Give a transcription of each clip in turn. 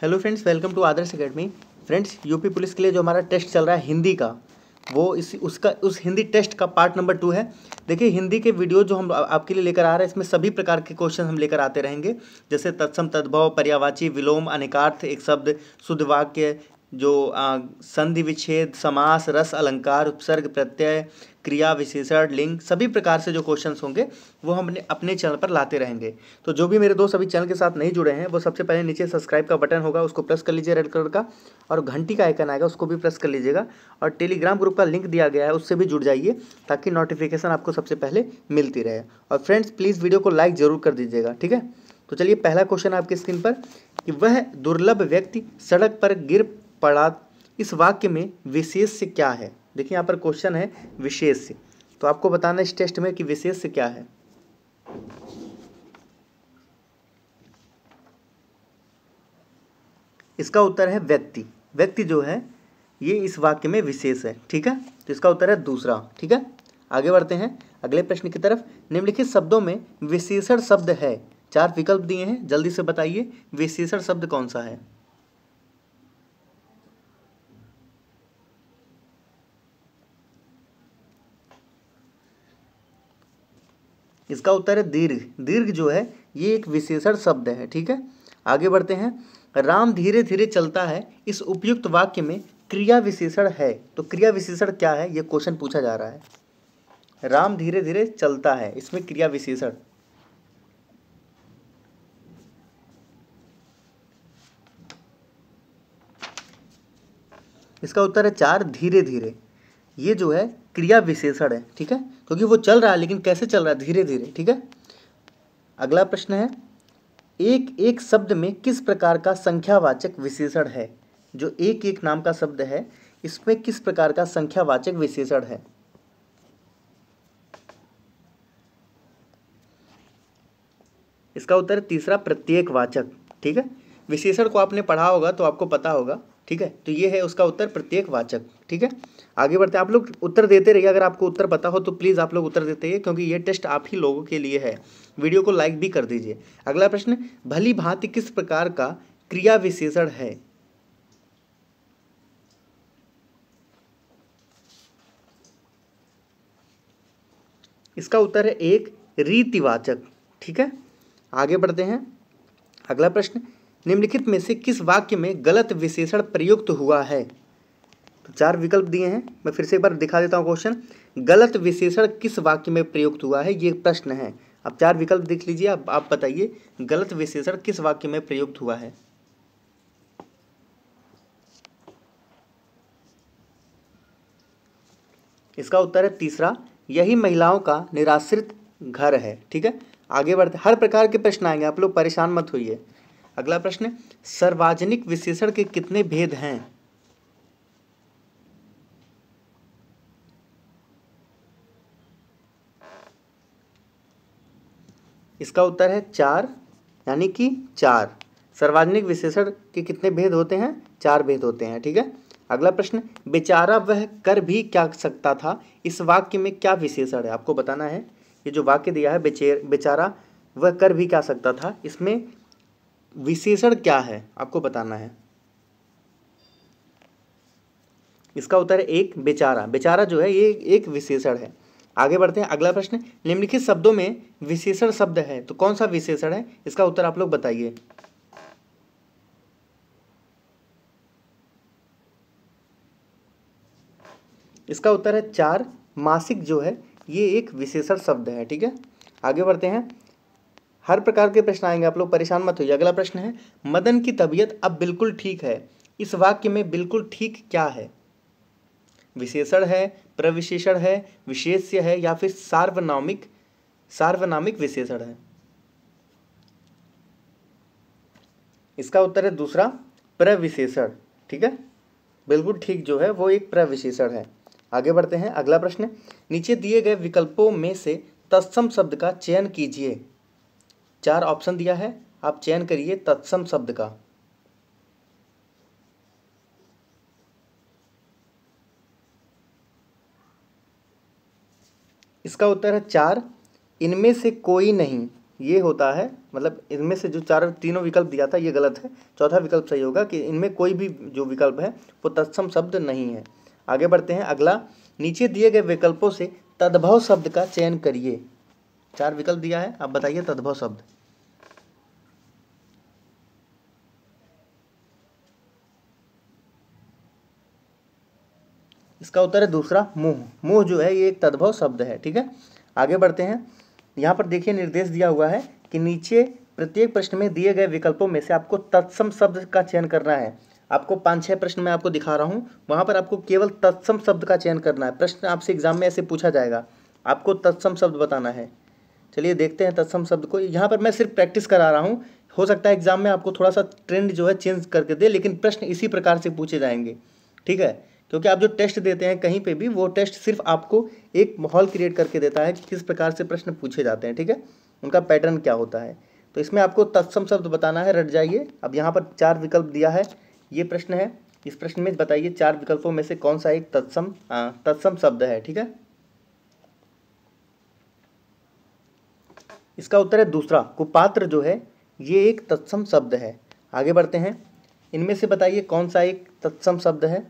hello friends welcome to Adarsh academy friends UP police के लिए जो हमारा टेस्ट चल रहा है हिंदी का वो इस उसका उस हिंदी टेस्ट का पार्ट नंबर टू है देखिए हिंदी के वीडियो जो हम आपके लिए लेकर आ रहे हैं इसमें सभी प्रकार के क्वेश्चन हम लेकर आते रहेंगे जैसे तत्सम तद्भव पर्यावाची विलोम अनेकार्थ एक शब्द शुद्ध वाक्य जो संधि विच्छेद समास रस अलंकार उपसर्ग प्रत्यय क्रिया विशेषण लिंग सभी प्रकार से जो क्वेश्चन होंगे वो हम अपने अपने चैनल पर लाते रहेंगे तो जो भी मेरे दोस्त अभी चैनल के साथ नहीं जुड़े हैं वो सबसे पहले नीचे सब्सक्राइब का बटन होगा उसको प्रेस कर लीजिए रेड कलर का और घंटी का आइकन आएगा उसको भी प्रेस कर लीजिएगा और टेलीग्राम ग्रुप का लिंक दिया गया है उससे भी जुड़ जाइए ताकि नोटिफिकेशन आपको सबसे पहले मिलती रहे और फ्रेंड्स प्लीज़ वीडियो को लाइक ज़रूर कर दीजिएगा ठीक है तो चलिए पहला क्वेश्चन आपकी स्क्रीन पर कि वह दुर्लभ व्यक्ति सड़क पर गिर पड़ा इस वाक्य में विशेष से क्या है देखिए यहाँ पर क्वेश्चन है विशेष तो आपको बताना इस टेस्ट में कि विशेष क्या है इसका उत्तर है व्यक्ति व्यक्ति जो है ये इस वाक्य में विशेष है ठीक है तो इसका उत्तर है दूसरा ठीक है आगे बढ़ते हैं अगले प्रश्न की तरफ निम्नलिखित शब्दों में विशेषण शब्द है चार विकल्प दिए हैं जल्दी से बताइए विशेषण शब्द कौन सा है इसका उत्तर है दीर्घ दीर्घ जो है ये एक विशेषण शब्द है ठीक है आगे बढ़ते हैं राम धीरे धीरे चलता है इस उपयुक्त वाक्य में क्रिया विशेषण है तो क्रिया विशेषण क्या है ये क्वेश्चन पूछा जा रहा है राम धीरे धीरे चलता है इसमें क्रिया विशेषण इसका उत्तर है चार धीरे धीरे ये जो है क्रिया विशेषण है ठीक है क्योंकि वो चल रहा है लेकिन कैसे चल रहा है धीरे धीरे ठीक है अगला प्रश्न है एक एक शब्द में किस प्रकार का संख्यावाचक विशेषण है जो एक एक नाम का शब्द है इसमें किस प्रकार का संख्यावाचक विशेषण है इसका उत्तर तीसरा प्रत्येक वाचक ठीक है विशेषण को आपने पढ़ा होगा तो आपको पता होगा ठीक है तो ये है उसका उत्तर प्रत्येक वाचक ठीक है आगे बढ़ते आप लोग उत्तर देते रहिए अगर आपको उत्तर पता हो तो प्लीज़ आप लोग उत्तर देते रहिए क्योंकि ये टेस्ट आप ही लोगों के लिए है वीडियो को लाइक भी कर दीजिए अगला प्रश्न भली भांति किस प्रकार का क्रिया विशेषण है इसका उत्तर है एक रीतिवाचक ठीक है आगे बढ़ते हैं अगला प्रश्न निम्नलिखित में से किस वाक्य में गलत विशेषण प्रयुक्त हुआ है तो चार विकल्प दिए हैं मैं फिर से एक बार दिखा देता हूँ क्वेश्चन गलत विशेषण किस वाक्य में प्रयुक्त हुआ है ये प्रश्न है अब चार विकल्प देख लीजिए अब आप बताइए गलत विशेषण किस वाक्य में प्रयुक्त हुआ है इसका उत्तर है तीसरा यही महिलाओं का निराश्रित घर है ठीक है आगे बढ़ते हर प्रकार के प्रश्न आएंगे आप लोग परेशान मत होइए अगला प्रश्न सार्वजनिक विशेषण के कितने भेद हैं इसका उत्तर है चार यानी कि चार सार्वजनिक विशेषण के कितने भेद होते हैं चार भेद होते हैं ठीक है अगला प्रश्न बेचारा वह कर भी क्या सकता था इस वाक्य में क्या विशेषण है आपको बताना है ये जो वाक्य दिया है बेचे बेचारा वह कर भी क्या सकता था इसमें विशेषण क्या है आपको बताना है इसका उत्तर है एक बेचारा बेचारा जो है ये एक विशेषण है आगे बढ़ते हैं अगला प्रश्न निम्नलिखित शब्दों में विशेषण शब्द है तो कौन सा विशेषण है इसका उत्तर आप लोग बताइए इसका उत्तर है चार मासिक जो है ये एक विशेषण शब्द है ठीक है आगे बढ़ते हैं हर प्रकार के प्रश्न आएंगे आप लोग परेशान मत होइए अगला प्रश्न है मदन की तबीयत अब बिल्कुल ठीक है इस वाक्य में बिल्कुल ठीक क्या है विशेषण है प्रविशेषण है विशेष्य है या फिर सार्वनामिक सार्वनामिक विशेषण है इसका उत्तर है दूसरा प्रविशेषण ठीक है बिल्कुल ठीक जो है वो एक प्रविशेषण है आगे बढ़ते हैं अगला प्रश्न नीचे दिए गए विकल्पों में से तत्सम शब्द का चयन कीजिए चार ऑप्शन दिया है आप चयन करिए तत्सम शब्द का इसका उत्तर है चार इनमें से कोई नहीं ये होता है मतलब इनमें से जो चार तीनों विकल्प दिया था ये गलत है चौथा विकल्प सही होगा कि इनमें कोई भी जो विकल्प है वो तत्सम शब्द नहीं है आगे बढ़ते हैं अगला नीचे दिए गए विकल्पों से तद्भव शब्द का चयन करिए चार विकल्प दिया है आप बताइए तद्भव शब्द इसका उत्तर है दूसरा मुंह मुंह जो है ये एक तद्भव शब्द है ठीक है आगे बढ़ते हैं यहाँ पर देखिए निर्देश दिया हुआ है कि नीचे प्रत्येक प्रश्न में दिए गए विकल्पों में से आपको तत्सम शब्द का चयन करना है आपको पांच छह प्रश्न में आपको दिखा रहा हूं वहां पर आपको केवल तत्सम शब्द का चयन करना है प्रश्न आपसे एग्जाम में ऐसे पूछा जाएगा आपको तत्सम शब्द बताना है चलिए देखते हैं तत्सम शब्द को यहाँ पर मैं सिर्फ प्रैक्टिस करा रहा हूँ हो सकता है एग्जाम में आपको थोड़ा सा ट्रेंड जो है चेंज करके दे लेकिन प्रश्न इसी प्रकार से पूछे जाएंगे ठीक है क्योंकि आप जो टेस्ट देते हैं कहीं पे भी वो टेस्ट सिर्फ आपको एक माहौल क्रिएट करके देता है कि किस प्रकार से प्रश्न पूछे जाते हैं ठीक है उनका पैटर्न क्या होता है तो इसमें आपको तत्सम शब्द बताना है रट जाइए अब यहाँ पर चार विकल्प दिया है ये प्रश्न है इस प्रश्न में बताइए चार विकल्पों में से कौन सा एक तत्सम हाँ, तत्सम शब्द है ठीक है इसका उत्तर है दूसरा कुपात्र जो है ये एक तत्सम शब्द है आगे बढ़ते हैं इनमें से बताइए कौन सा एक तत्सम शब्द है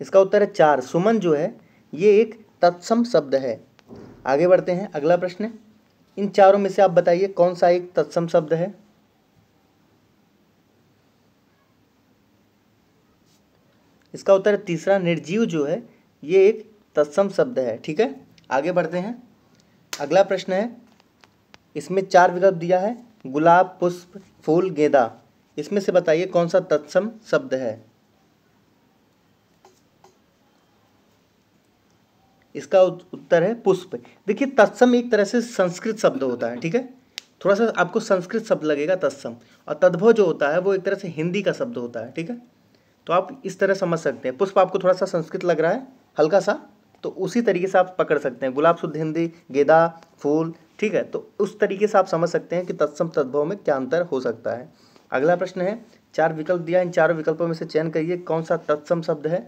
इसका उत्तर है चार सुमन जो है ये एक तत्सम शब्द है आगे बढ़ते हैं अगला प्रश्न इन चारों में से आप बताइए कौन सा एक तत्सम शब्द है इसका उत्तर तीसरा निर्जीव जो है ये एक तत्सम शब्द है ठीक है आगे बढ़ते हैं अगला प्रश्न है इसमें चार विकल्प दिया है गुलाब पुष्प फूल गेंदा इसमें से बताइए कौन सा तत्सम शब्द है इसका उत्तर है पुष्प देखिए तत्सम एक तरह से संस्कृत शब्द होता है ठीक है थोड़ा सा आपको संस्कृत शब्द लगेगा तत्सम और तद्भव जो होता है वो एक तरह से हिंदी का शब्द होता है ठीक है तो आप इस तरह समझ सकते हैं पुष्प आपको थोड़ा सा संस्कृत लग रहा है हल्का सा तो उसी तरीके से आप पकड़ सकते हैं गुलाब शुद्ध हिंदी गेंदा फूल ठीक है तो उस तरीके से आप समझ सकते हैं कि तत्सम तद्भव में क्या अंतर हो सकता है अगला प्रश्न है चार विकल्प दिया इन चारों विकल्पों में से चयन करिए कौन सा तत्सम शब्द है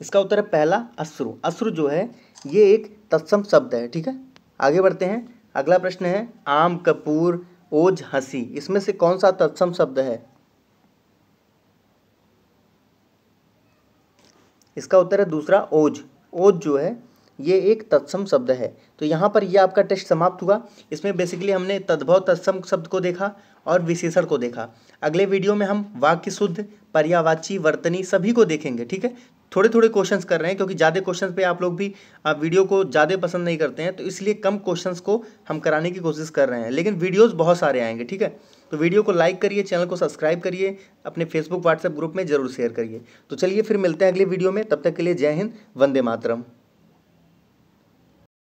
इसका उत्तर है पहला अश्रु अश्रु जो है ये एक तत्सम शब्द है ठीक है आगे बढ़ते हैं अगला प्रश्न है आम कपूर ओज हंसी इसमें से कौन सा तत्सम शब्द है इसका उत्तर है दूसरा ओज ओज जो है ये एक तत्सम शब्द है तो यहाँ पर यह आपका टेस्ट समाप्त हुआ इसमें बेसिकली हमने तद्भव तत्सम शब्द को देखा और विशेषण को देखा अगले वीडियो में हम वाक्य शुद्ध पर्यावाची वर्तनी सभी को देखेंगे ठीक है थोड़े थोड़े क्वेश्चंस कर रहे हैं क्योंकि ज़्यादा क्वेश्चंस पे आप लोग भी आप वीडियो को ज़्यादा पसंद नहीं करते हैं तो इसलिए कम क्वेश्चंस को हम कराने की कोशिश कर रहे हैं लेकिन वीडियोज़ बहुत सारे आएंगे ठीक है तो वीडियो को लाइक करिए चैनल को सब्सक्राइब करिए अपने फेसबुक व्हाट्सएप ग्रुप में जरूर शेयर करिए तो चलिए फिर मिलते हैं अगले वीडियो में तब तक के लिए जय हिंद वंदे मातरम